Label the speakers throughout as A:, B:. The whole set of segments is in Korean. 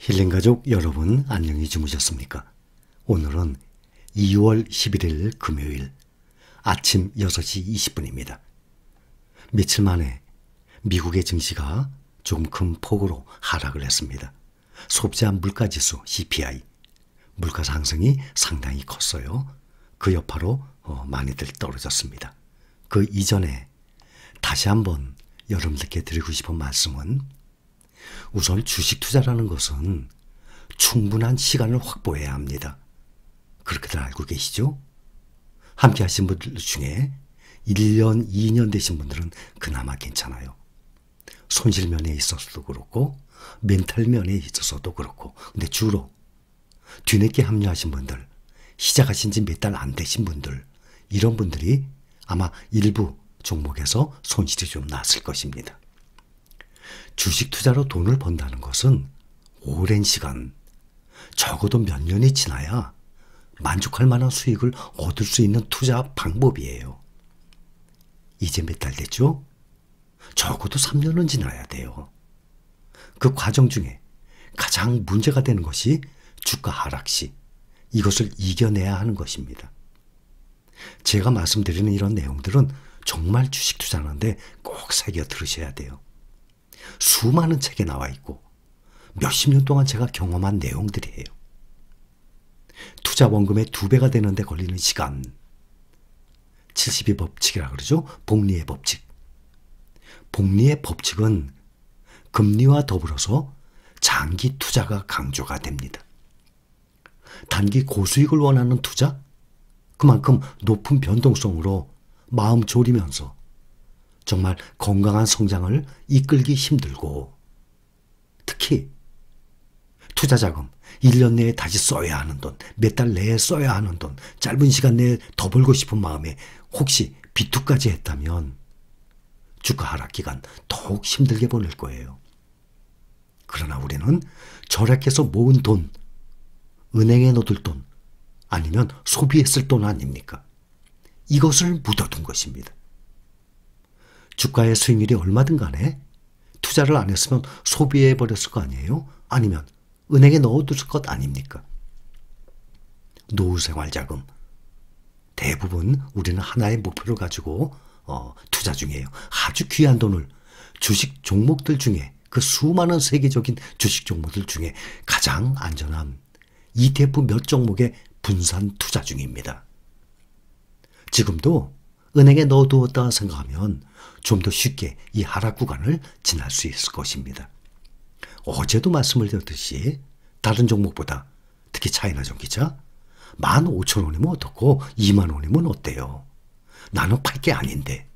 A: 힐링 가족 여러분 안녕히 주무셨습니까? 오늘은 2월 11일 금요일 아침 6시 20분입니다. 며칠 만에 미국의 증시가 조금 큰 폭으로 하락을 했습니다. 소비자 물가지수 CPI 물가 상승이 상당히 컸어요. 그 여파로 어, 많이들 떨어졌습니다. 그 이전에 다시 한번 여러분들께 드리고 싶은 말씀은 우선 주식 투자라는 것은 충분한 시간을 확보해야 합니다. 그렇게들 알고 계시죠? 함께 하신 분들 중에 1년, 2년 되신 분들은 그나마 괜찮아요. 손실 면에 있어서도 그렇고, 멘탈 면에 있어서도 그렇고, 근데 주로 뒤늦게 합류하신 분들, 시작하신 지 몇 달 안 되신 분들, 이런 분들이 아마 일부 종목에서 손실이 좀 났을 것입니다. 주식 투자로 돈을 번다는 것은 오랜 시간, 적어도 몇 년이 지나야 만족할 만한 수익을 얻을 수 있는 투자 방법이에요. 이제 몇 달 됐죠? 적어도 3년은 지나야 돼요. 그 과정 중에 가장 문제가 되는 것이 주가 하락 시 이것을 이겨내야 하는 것입니다. 제가 말씀드리는 이런 내용들은 정말 주식 투자하는데 꼭 새겨 들으셔야 돼요. 수많은 책에 나와 있고 몇십 년 동안 제가 경험한 내용들이에요. 투자 원금의 두 배가 되는데 걸리는 시간. 72 법칙이라 그러죠. 복리의 법칙. 복리의 법칙은 금리와 더불어서 장기 투자가 강조가 됩니다. 단기 고수익을 원하는 투자? 그만큼 높은 변동성으로 마음 졸이면서 정말 건강한 성장을 이끌기 힘들고 특히 투자 자금 1년 내에 다시 써야 하는 돈, 몇 달 내에 써야 하는 돈, 짧은 시간 내에 더 벌고 싶은 마음에 혹시 비투까지 했다면 주가 하락 기간 더욱 힘들게 보낼 거예요. 그러나 우리는 절약해서 모은 돈, 은행에 넣어둘 돈, 아니면 소비했을 돈 아닙니까? 이것을 묻어둔 것입니다. 주가의 수익률이 얼마든 간에 투자를 안 했으면 소비해 버렸을 거 아니에요? 아니면 은행에 넣어둘 것 아닙니까? 노후생활자금 대부분 우리는 하나의 목표를 가지고 어, 투자 중이에요. 아주 귀한 돈을 주식 종목들 중에 그 수많은 세계적인 주식 종목들 중에 가장 안전한 ETF 몇종목의 분산 투자 중입니다. 지금도 은행에 넣어두었다 생각하면 좀 더 쉽게 이 하락 구간을 지날 수 있을 것입니다. 어제도 말씀을 드렸듯이 다른 종목보다 특히 차이나 전기차 15,000원이면 어떻고 2만원이면 어때요? 나는 팔 게 아닌데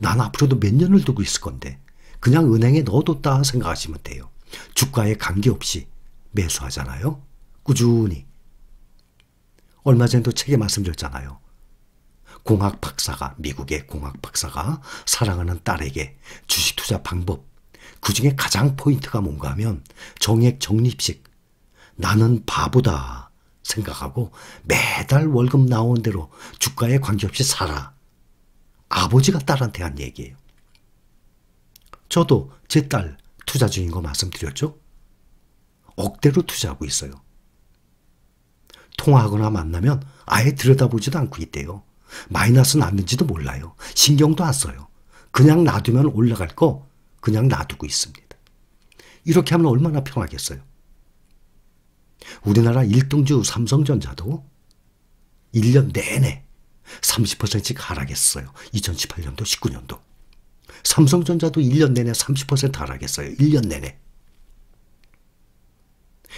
A: 나는 앞으로도 몇 년을 두고 있을 건데 그냥 은행에 넣어뒀다 생각하시면 돼요. 주가에 관계없이 매수하잖아요. 꾸준히. 얼마 전에도 책에 말씀드렸잖아요. 공학 박사가 미국의 공학 박사가 사랑하는 딸에게 주식 투자 방법 그 중에 가장 포인트가 뭔가 하면 정액 적립식 나는 바보다 생각하고 매달 월급 나온 대로 주가에 관계없이 살아 아버지가 딸한테 한 얘기예요. 저도 제 딸 투자 중인 거 말씀드렸죠? 억대로 투자하고 있어요. 통화하거나 만나면 아예 들여다보지도 않고 있대요. 마이너스 났는지도 몰라요. 신경도 안 써요. 그냥 놔두면 올라갈 거 그냥 놔두고 있습니다. 이렇게 하면 얼마나 편하겠어요. 우리나라 1등주 삼성전자도 1년 내내 30%씩 하락했어요. 2018년도, 19년도. 삼성전자도 1년 내내 30% 하락했어요. 1년 내내.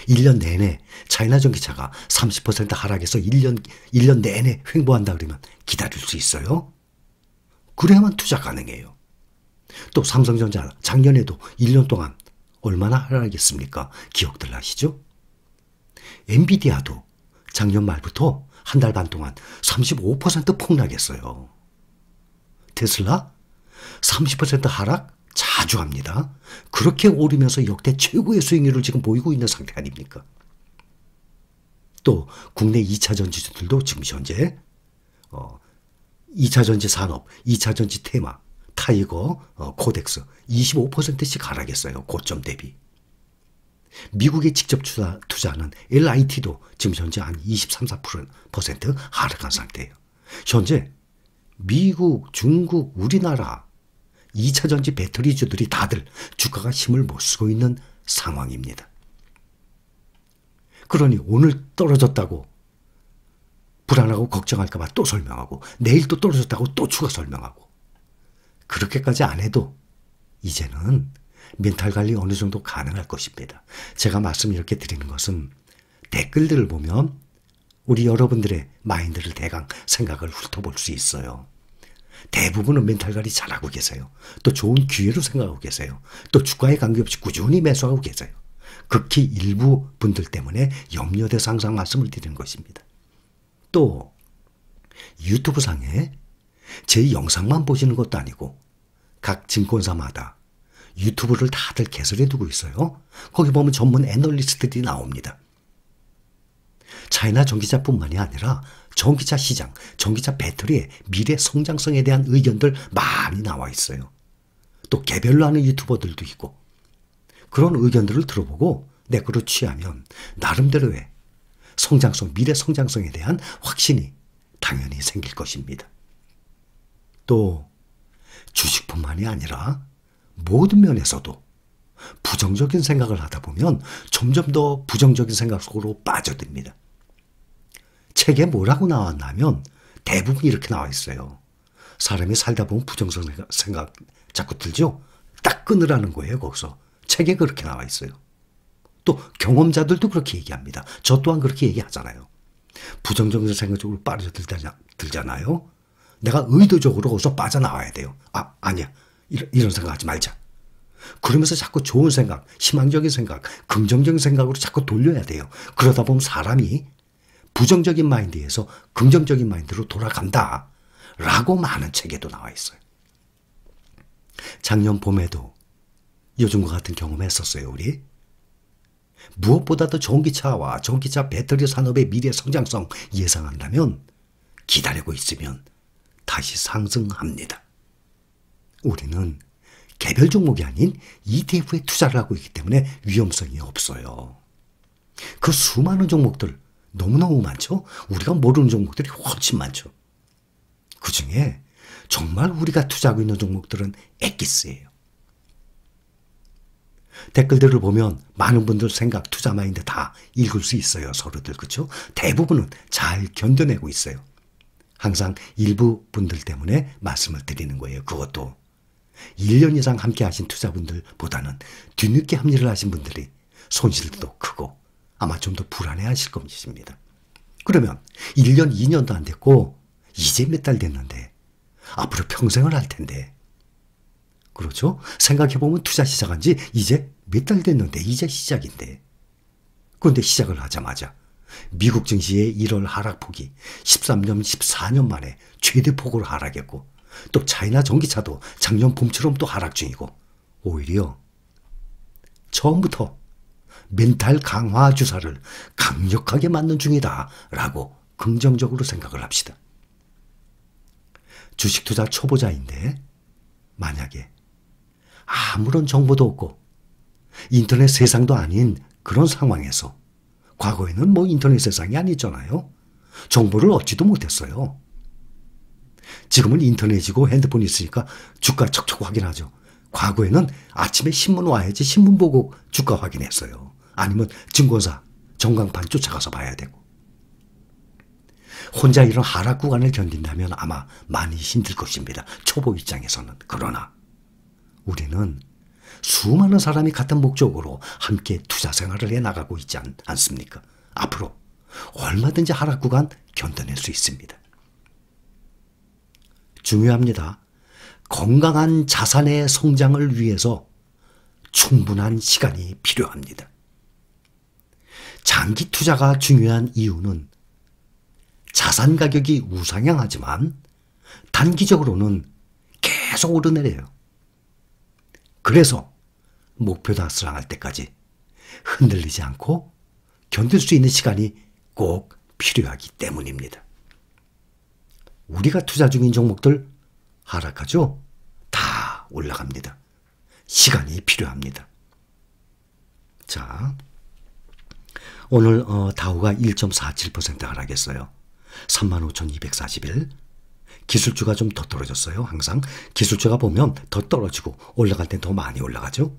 A: 1년 내내 차이나 전기차가 30% 하락해서 1년, 1년 내내 횡보한다 그러면 기다릴 수 있어요? 그래야만 투자 가능해요. 또 삼성전자 작년에도 1년 동안 얼마나 하락했습니까? 기억들 나시죠? 엔비디아도 작년 말부터 한 달 반 동안 35% 폭락했어요. 테슬라 30% 하락? 자주 합니다. 그렇게 오르면서 역대 최고의 수익률을 지금 보이고 있는 상태 아닙니까? 또 국내 2차 전지주들도 지금 현재 어, 2차 전지 산업, 2차 전지 테마, 타이거, 어, 코덱스 25%씩 하락했어요. 고점 대비. 미국에 직접 투자, 투자하는 LIT도 지금 현재 한 23, 4% 하락한 상태예요. 현재 미국, 중국, 우리나라 2차 전지 배터리주들이 다들 주가가 힘을 못 쓰고 있는 상황입니다. 그러니 오늘 떨어졌다고 불안하고 걱정할까봐 또 설명하고 내일 또 떨어졌다고 또 추가 설명하고 그렇게까지 안 해도 이제는 멘탈 관리 어느 정도 가능할 것입니다. 제가 말씀 이렇게 드리는 것은 댓글들을 보면 우리 여러분들의 마인드를 대강 생각을 훑어볼 수 있어요. 대부분은 멘탈 관리 잘하고 계세요. 또 좋은 기회로 생각하고 계세요. 또 주가에 관계없이 꾸준히 매수하고 계세요. 극히 일부 분들 때문에 염려돼서 항상 말씀을 드리는 것입니다. 또 유튜브 상에 제 영상만 보시는 것도 아니고 각 증권사마다 유튜브를 다들 개설해 두고 있어요. 거기 보면 전문 애널리스트들이 나옵니다. 차이나 전기자뿐만이 아니라 전기차 시장, 전기차 배터리의 미래 성장성에 대한 의견들 많이 나와 있어요. 또 개별로 하는 유튜버들도 있고 그런 의견들을 들어보고 내거로 취하면 나름대로의 성장성, 미래 성장성에 대한 확신이 당연히 생길 것입니다. 또 주식뿐만이 아니라 모든 면에서도 부정적인 생각을 하다 보면 점점 더 부정적인 생각 속으로 빠져듭니다. 책에 뭐라고 나왔냐면 대부분 이렇게 나와 있어요. 사람이 살다 보면 부정성 생각 자꾸 들죠? 딱 끊으라는 거예요, 거기서. 책에 그렇게 나와 있어요. 또 경험자들도 그렇게 얘기합니다. 저 또한 그렇게 얘기하잖아요. 부정적인 생각 적으로 빠져들잖아요. 내가 의도적으로 거기서 빠져나와야 돼요. 아, 아니야. 이런, 이런 생각하지 말자. 그러면서 자꾸 좋은 생각, 희망적인 생각, 긍정적인 생각으로 자꾸 돌려야 돼요. 그러다 보면 사람이 부정적인 마인드에서 긍정적인 마인드로 돌아간다. 라고 많은 책에도 나와 있어요. 작년 봄에도 요즘과 같은 경험 했었어요, 우리. 무엇보다도 전기차와 전기차 배터리 산업의 미래 성장성 예상한다면 기다리고 있으면 다시 상승합니다. 우리는 개별 종목이 아닌 ETF에 투자를 하고 있기 때문에 위험성이 없어요. 그 수많은 종목들 너무너무 많죠. 우리가 모르는 종목들이 훨씬 많죠. 그 중에 정말 우리가 투자하고 있는 종목들은 엑기스예요. 댓글들을 보면 많은 분들 생각, 투자 마인드 다 읽을 수 있어요. 서로들 그렇죠? 대부분은 잘 견뎌내고 있어요. 항상 일부 분들 때문에 말씀을 드리는 거예요. 그것도 1년 이상 함께 하신 투자분들보다는 뒤늦게 합리를 하신 분들이 손실도 크고 아마 좀 더 불안해하실 것입니다. 그러면 1년, 2년도 안 됐고 이제 몇 달 됐는데 앞으로 평생을 할 텐데 그렇죠? 생각해보면 투자 시작한 지 이제 몇 달 됐는데 이제 시작인데 그런데 시작을 하자마자 미국 증시의 1월 하락폭이 13년, 14년 만에 최대폭으로 하락했고 또 차이나 전기차도 작년 봄처럼 또 하락 중이고 오히려 처음부터 멘탈 강화 주사를 강력하게 맞는 중이다라고 긍정적으로 생각을 합시다. 주식 투자 초보자인데 만약에 아무런 정보도 없고 인터넷 세상도 아닌 그런 상황에서 과거에는 뭐 인터넷 세상이 아니잖아요. 정보를 얻지도 못했어요. 지금은 인터넷이고 핸드폰이 있으니까 주가 척척 확인하죠. 과거에는 아침에 신문 와야지 신문 보고 주가 확인했어요. 아니면 증권사 전광판 쫓아가서 봐야 되고. 혼자 이런 하락 구간을 견딘다면 아마 많이 힘들 것입니다. 초보 입장에서는. 그러나 우리는 수많은 사람이 같은 목적으로 함께 투자 생활을 해 나가고 있지 않, 않습니까? 앞으로 얼마든지 하락 구간 견뎌낼 수 있습니다. 중요합니다. 건강한 자산의 성장을 위해서 충분한 시간이 필요합니다. 장기 투자가 중요한 이유는 자산 가격이 우상향하지만 단기적으로는 계속 오르내려요. 그래서 목표 달성할 때까지 흔들리지 않고 견딜 수 있는 시간이 꼭 필요하기 때문입니다. 우리가 투자 중인 종목들 하락하죠? 다 올라갑니다. 시간이 필요합니다. 자, 오늘 어, 다우가 1.47% 하락했어요. 35,241. 기술주가 좀 더 떨어졌어요. 항상 기술주가 보면 더 떨어지고 올라갈 땐 더 많이 올라가죠.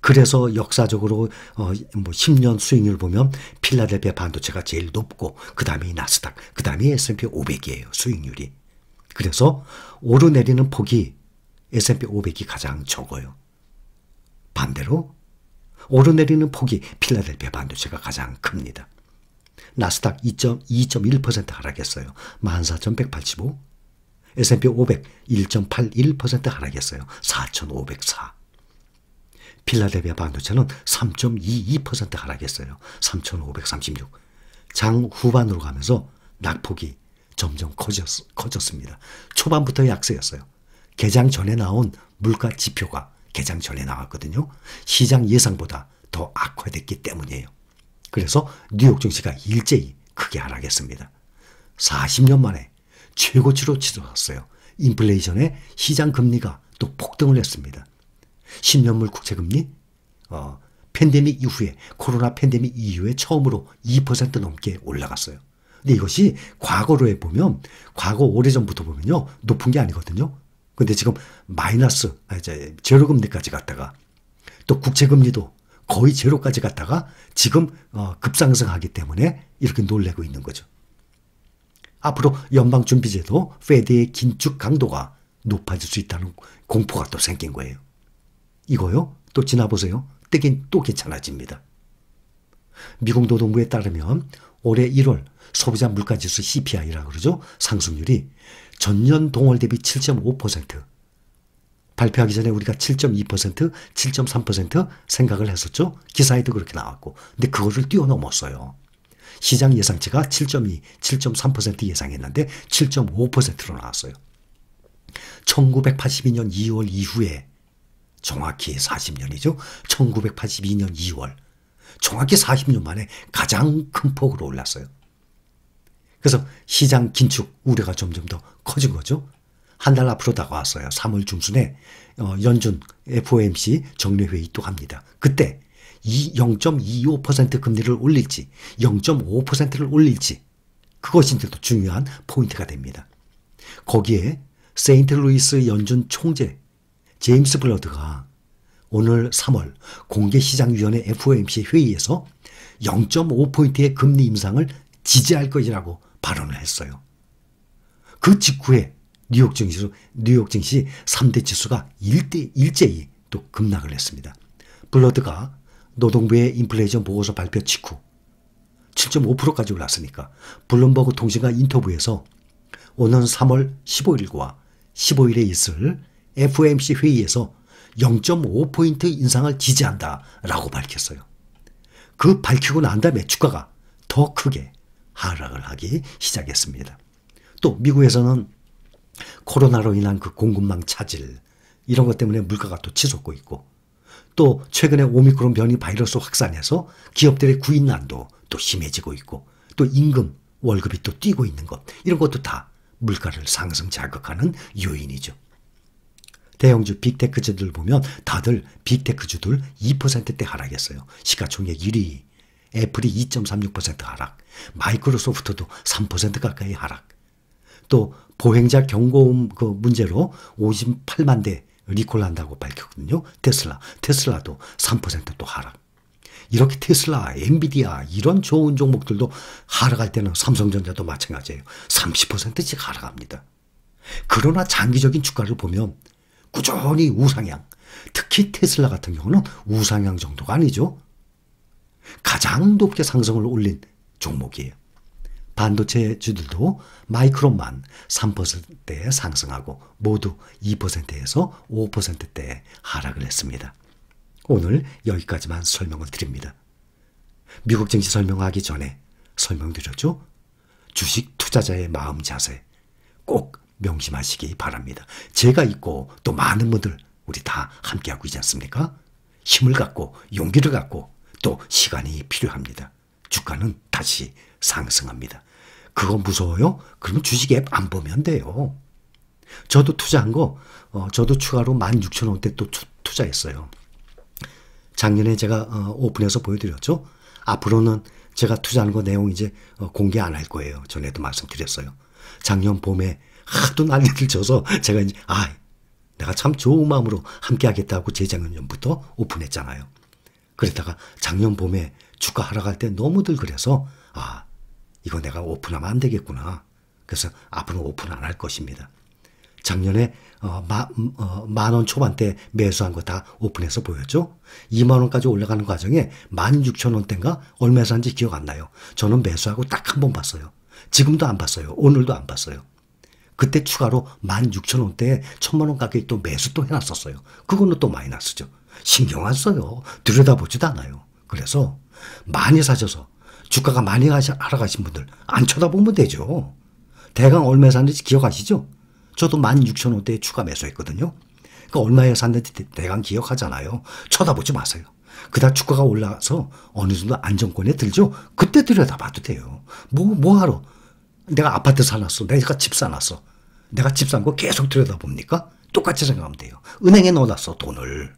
A: 그래서 역사적으로 어, 뭐 10년 수익률 보면 필라델피아 반도체가 제일 높고 그 다음이 나스닥, 그 다음이 S&P 500이에요. 수익률이. 그래서 오르내리는 폭이 S&P 500이 가장 적어요. 반대로 오르내리는 폭이 필라델피아 반도체가 가장 큽니다. 나스닥 2.1% 하락했어요. 14,185. S&P 500 1.81% 하락했어요. 4,504. 필라델피아 반도체는 3.22% 하락했어요. 3,536. 장 후반으로 가면서 낙폭이 점점 커졌, 커졌습니다. 초반부터 약세였어요. 개장 전에 나온 물가 지표가 개장 전에 나왔거든요. 시장 예상보다 더 악화됐기 때문이에요. 그래서 뉴욕 증시가 일제히 크게 하락했습니다. 40년 만에 최고치로 치솟았어요. 인플레이션에 시장 금리가 또 폭등을 했습니다. 10년물 국채금리, 어, 팬데믹 이후에, 코로나 팬데믹 이후에 처음으로 2% 넘게 올라갔어요. 근데 이것이 과거로 해보면, 과거 오래전부터 보면요, 높은 게 아니거든요. 근데 지금 마이너스, 아, 이제 제로금리까지 갔다가, 또 국채금리도 거의 제로까지 갔다가 지금 어, 급상승하기 때문에 이렇게 놀래고 있는 거죠. 앞으로 연방준비제도 페드의 긴축 강도가 높아질 수 있다는 공포가 또 생긴 거예요. 이거요? 또 지나보세요. 뜨긴 또 괜찮아집니다. 미국 노동부에 따르면 올해 1월 소비자 물가지수 c p i 라 그러죠. 상승률이 전년 동월 대비 7.5% 발표하기 전에 우리가 7.2%, 7.3% 생각을 했었죠. 기사에도 그렇게 나왔고. 근데 그거를 뛰어넘었어요. 시장 예상치가 7.2, 7.3% 예상했는데 7.5%로 나왔어요. 1982년 2월 이후에 정확히 40년이죠. 1982년 2월 정확히 40년 만에 가장 큰 폭으로 올랐어요. 그래서 시장 긴축 우려가 점점 더 커진 거죠. 한 달 앞으로 다가왔어요. 3월 중순에 어, 연준 FOMC 정례회의 또 합니다. 그때 0.25% 금리를 올릴지 0.5%를 올릴지 그것이 이제 또 중요한 포인트가 됩니다. 거기에 세인트 루이스 연준 총재 제임스 블러드가 오늘 3월 공개시장위원회 FOMC 회의에서 0.5포인트의 금리 임상을 지지할 것이라고 발언을 했어요. 그 직후에 뉴욕 증시, 뉴욕 증시 3대 지수가 일대, 일제히 또 급락을 했습니다. 블러드가 노동부의 인플레이션 보고서 발표 직후 7.5%까지 올랐으니까 블룸버그 통신과 인터뷰에서 오는 3월 15일과 15일에 있을 FOMC 회의에서 0.5포인트 인상을 지지한다라고 밝혔어요. 그 밝히고 난 다음에 주가가 더 크게 하락을 하기 시작했습니다. 또 미국에서는 코로나로 인한 그 공급망 차질 이런 것 때문에 물가가 또 치솟고 있고 또 최근에 오미크론 변이 바이러스 확산해서 기업들의 구인 난도 또 심해지고 있고 또 임금 월급이 또 뛰고 있는 것 이런 것도 다 물가를 상승 자극하는 요인이죠. 대형주 빅테크주들 보면 다들 빅테크주들 2%대 하락했어요. 시가총액 1위. 애플이 2.36% 하락. 마이크로소프트도 3% 가까이 하락. 또 보행자 경고음 그 문제로 58만 대 리콜한다고 밝혔거든요. 테슬라. 테슬라도 3%또 하락. 이렇게 테슬라, 엔비디아 이런 좋은 종목들도 하락할 때는 삼성전자도 마찬가지예요. 30%씩 하락합니다. 그러나 장기적인 주가를 보면 꾸준히 우상향. 특히 테슬라 같은 경우는 우상향 정도가 아니죠. 가장 높게 상승을 올린 종목이에요. 반도체 주들도 마이크론만 3%대에 상승하고 모두 2%에서 5%대에 하락을 했습니다. 오늘 여기까지만 설명을 드립니다. 미국 증시 설명하기 전에 설명드렸죠? 주식 투자자의 마음 자세 꼭 명심하시기 바랍니다. 제가 있고 또 많은 분들 우리 다 함께하고 있지 않습니까? 힘을 갖고 용기를 갖고 또 시간이 필요합니다. 주가는 다시 상승합니다. 그거 무서워요? 그럼 주식 앱 안 보면 돼요. 저도 투자한 거, 어, 저도 추가로 16,000원대 또 투, 투자했어요. 작년에 제가 어, 오픈해서 보여드렸죠. 앞으로는 제가 투자하는 거 내용 이제 어, 공개 안 할 거예요. 전에도 말씀드렸어요. 작년 봄에 하도 난리를 쳐서 제가 이제 아 내가 참 좋은 마음으로 함께하겠다고 재작년부터 오픈했잖아요. 그러다가 작년 봄에 주가 하락할 때 너무들 그래서 아 이거 내가 오픈하면 안 되겠구나. 그래서 앞으로 오픈 안 할 것입니다. 작년에 어, 어, 만원 초반대 매수한 거 다 오픈해서 보였죠? 2만 원까지 올라가는 과정에 16,000원대인가 얼마 에산지 서 기억 안 나요. 저는 매수하고 딱 한 번 봤어요. 지금도 안 봤어요. 오늘도 안 봤어요. 그때 추가로 16,000원대에 1,000만원 가까이또 매수 또 해놨었어요. 그거는 또 마이너스죠. 신경 안 써요. 들여다보지도 않아요. 그래서 많이 사셔서 주가가 많이 하락하신 분들 안 쳐다보면 되죠. 대강 얼마에 샀는지 기억하시죠? 저도 16,000원대에 추가 매수했거든요. 그 얼마에 샀는지 대강 기억하잖아요. 쳐다보지 마세요. 그다 주가가 올라가서 어느 정도 안정권에 들죠? 그때 들여다봐도 돼요. 뭐, 뭐하러? 내가 아파트 사놨어. 내가 집 사놨어. 내가 집 산 거 계속 들여다봅니까? 똑같이 생각하면 돼요. 은행에 넣어놨어, 돈을.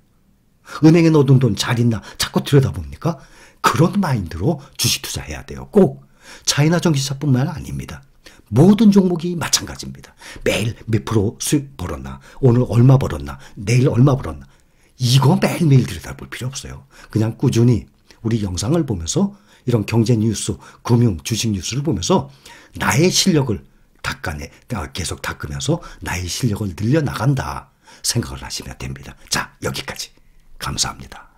A: 은행에 넣어둔 돈 잘 있나 자꾸 들여다봅니까? 그런 마인드로 주식 투자해야 돼요. 꼭 차이나 전기차뿐만 아닙니다. 모든 종목이 마찬가지입니다. 매일 몇 프로 수익 벌었나, 오늘 얼마 벌었나, 내일 얼마 벌었나. 이거 매일매일 들여다볼 필요 없어요. 그냥 꾸준히 우리 영상을 보면서 이런 경제 뉴스, 금융, 주식 뉴스를 보면서 나의 실력을 닦아내, 아, 계속 닦으면서 나의 실력을 늘려나간다 생각을 하시면 됩니다. 자, 여기까지. 감사합니다.